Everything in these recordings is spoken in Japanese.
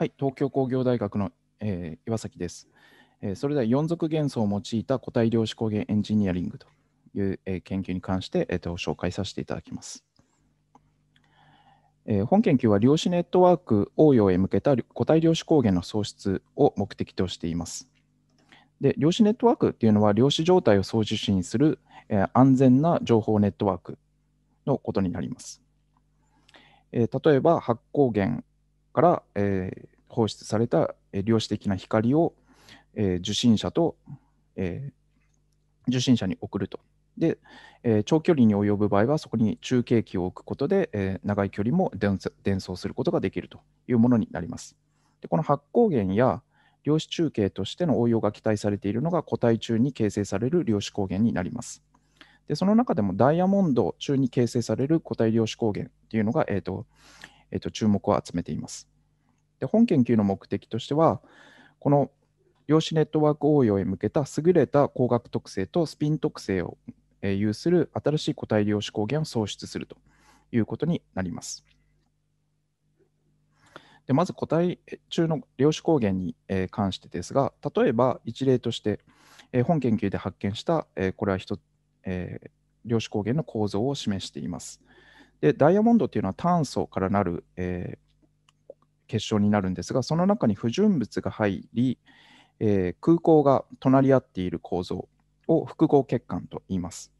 はい、東京工業大学の、えー、岩崎です、えー、それでは4族元素を用いた固体量子工芸エンジニアリングという、えー、研究に関して、えーと、紹介させていただきます。えー、本研究は量子ネットワーク応用へ向けた固体量子工芸の創出を目的としています。で量子ネットワークというのは量子状態を送受信する、えー、安全な情報ネットワークのことになります。えー、例えば発光源、から、えー、放出された、えー、量子的な光を、えー、受信者と、え受信者に送ると。で、え長距離に及ぶ場合はそこに中継機を置くことで、え長い距離も伝送することができるというものになります。でこの発光源や量子中継としての応用が期待されているのが固体中に形成される量子光源になります。でその中でもダイヤモンド中に形成される固体量子光源というのが、えーとえー、と注目を集めています。で本研究の目的としては、この量子ネットワーク応用へ向けた優れた光学特性とスピン特性を有する新しい個体量子光源を創出するということになります。でまず個体中の量子光源に関してですが、例えば一例として、本研究で発見した、これは一、え量子光源の構造を示しています。でダイヤモンドというのは炭素からなる、えー、結晶になるんですが、その中に不純物が入り、えー、空港が隣り合っている構造を複合血管と言います。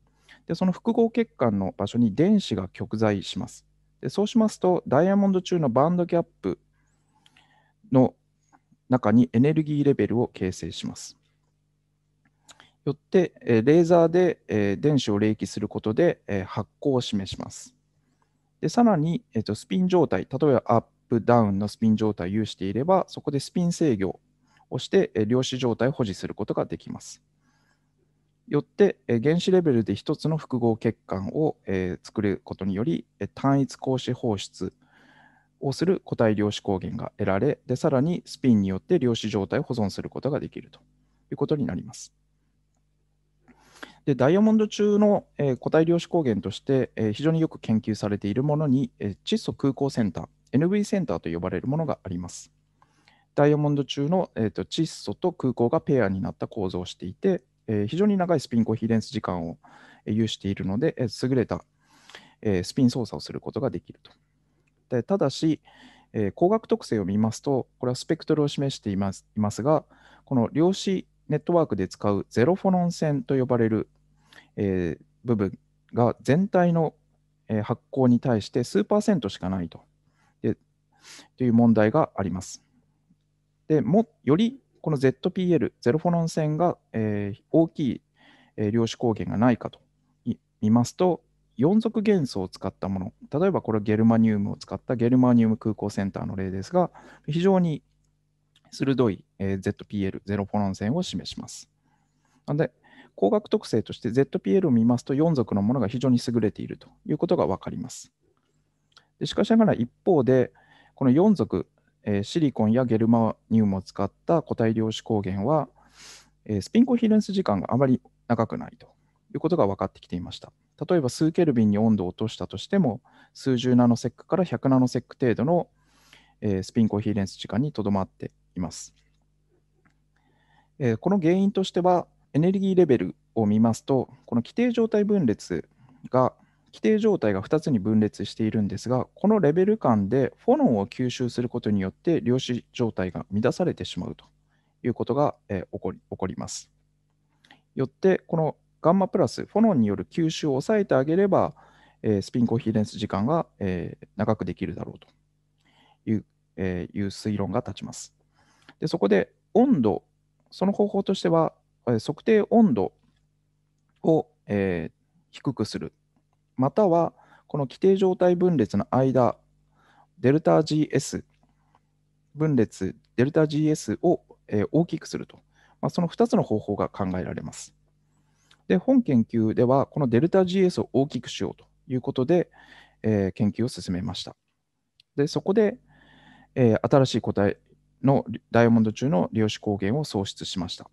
でその複合血管の場所に電子が極在します。でそうしますと、ダイヤモンド中のバンドギャップの中にエネルギーレベルを形成します。よって、レーザーで電子を冷気することで発光を示します。でさらに、えっと、スピン状態、例えばアップダウンのスピン状態を有していれば、そこでスピン制御をして、量子状態を保持することができます。よって原子レベルで1つの複合欠陥を作ることにより単一光子放出をする固体量子光源が得られでさらにスピンによって量子状態を保存することができるということになります。でダイヤモンド中の固体量子光源として非常によく研究されているものに窒素空港センター NV センターと呼ばれるものがあります。ダイヤモンド中の、えーと、窒素と空港がペアになった構造をしていて、えー、非常に長いスピンコヒーレンス時間を有しているので、えー、優れた、えー、スピン操作をすることができると。でただし、え光学特性を見ますと、これはスペクトルを示していますいますが、この量子ネットワークで使うゼロフォノン線と呼ばれる、え部分が全体の発光に対して数パーセントしかないとという問題があります。でもよりこの ZPL、ゼロフォロン線が、えー、大きい、えー、量子光源がないかと見ますと、4族元素を使ったもの、例えばこれはゲルマニウムを使ったゲルマニウム空港センターの例ですが、非常に鋭い、えー、ZPL、ゼロフォロン線を示します。なので、光学特性として ZPL を見ますと4族のものが非常に優れているということが分かります。でしかしながら一方で、この4族、えー、シリコンやゲルマニウムを使った固体量子光源は、えー、スピンコヒーレンス時間があまり長くないということが分かってきていました。例えば数ケルビンに温度を落としたとしても、数十ナノセックから100ナノセック程度の、えー、スピンコヒーレンス時間にとどまっています。えー、この原因としては、エネルギーレベルを見ますと、この規定状態分裂が規定状態が2つに分裂しているんですが、このレベル間でフォノンを吸収することによって量子状態が乱されてしまうということが、えー、起こり起こります。よって、このガンマプラス、フォノンによる吸収を抑えてあげれば、えー、スピンコーヒーレンス時間が、えー、長くできるだろうという,、えいう推論が立ちます。でそこで温度、その方法としては、測定温度を、え低くするまたはこの規定状態分裂の間、デルタ GS 分裂、デルタ GS を、えー、大きくすると、まあ、その2つの方法が考えられます。で、本研究では、このデルタ GS を大きくしようということで、えー、研究を進めました。で、そこで、えー、新しい個体のダイヤモンド中の粒子光源を創出しました。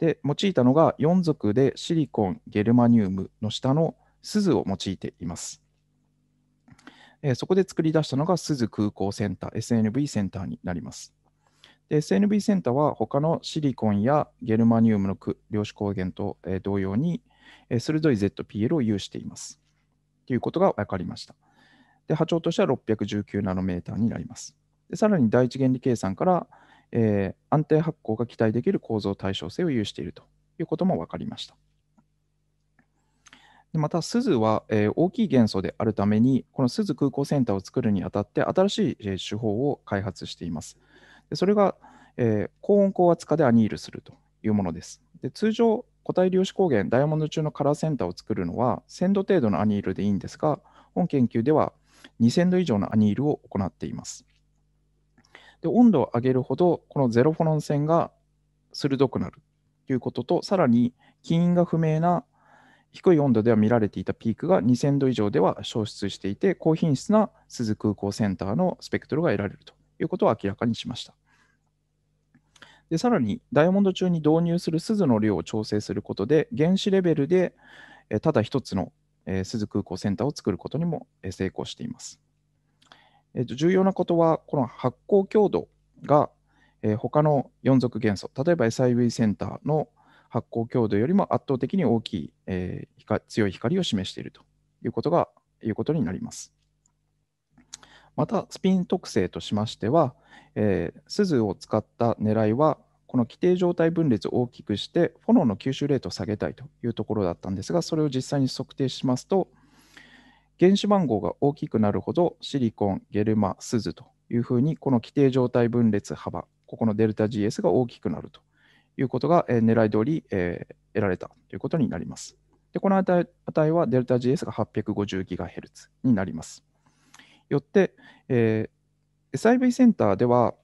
で、用いたのが4族でシリコン、ゲルマニウムの下の鈴を用いています。えー、そこで作り出したのが鈴空港センター、SNV センターになります。SNV センターは他のシリコンやゲルマニウムの量子光源と同様に鋭い ZPL を有しています。ということが分かりました。で波長としては619ナノメーターになります。でさらに第一原理計算から、えー、安定発光が期待できる構造対称性を有しているということも分かりました。また、鈴は、えー、大きい元素であるために、この鈴空港センターを作るにあたって、新しい、えー、手法を開発しています。でそれが、えー、高温高圧化でアニールするというものです。で通常、固体粒子光源、ダイヤモンド中のカラーセンターを作るのは1000度程度のアニールでいいんですが、本研究では2000度以上のアニールを行っています。で温度を上げるほど、このゼロフォロン線が鋭くなるということと、さらに、起因が不明な低い温度では見られていたピークが2000度以上では消失していて、高品質な鈴空港センターのスペクトルが得られるということを明らかにしました。でさらに、ダイヤモンド中に導入する鈴の量を調整することで、原子レベルでただ1つの鈴空港センターを作ることにも成功しています。えっと重要なことは、この発光強度が他の4族元素、例えば SIV センターの発光強度よりも圧倒的に大きい、えー、強い光を示しているということがいうことになります。また、スピン特性としましては、えー、鈴を使った狙いは、この規定状態分裂を大きくして、炎の吸収レートを下げたいというところだったんですが、それを実際に測定しますと、原子番号が大きくなるほど、シリコン、ゲルマ、スズというふうに、この規定状態分裂幅、ここのデルタ GS が大きくなるということが、えー、狙い通り、えー、得られたということになります。でこの値値はタ g s が 850GHz になります。よって、えー、SIV センターでは、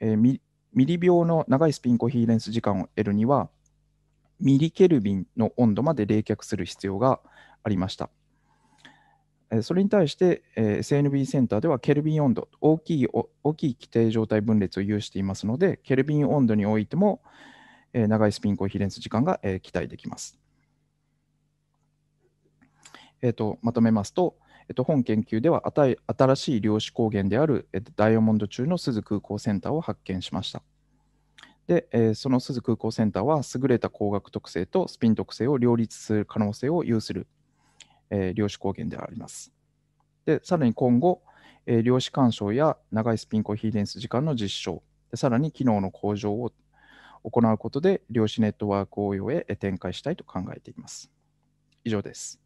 えー、ミリ秒の長いスピンコヒーレンス時間を得るには、ミリケルビンの温度まで冷却する必要がありました。それに対して、えー、SNB センターではケルビン温度、大きい大きい規定状態分裂を有していますので、ケルビン温度においても、え長いスピンコヒーレンス時間が、え期待できます。えーと、まとめますと、えー、と本研究では新しい量子光源である、えー、ダイヤモンド中の鈴空港センターを発見しました。で、えー、その鈴空港センターは優れた光学特性とスピン特性を両立する可能性を有する、えー、量子光源であります。で、さらに今後、えー、量子干渉や長いスピンコヒーレンス時間の実証、でさらに機能の向上を行うことで量子ネットワーク応用へ展開したいと考えています。以上です。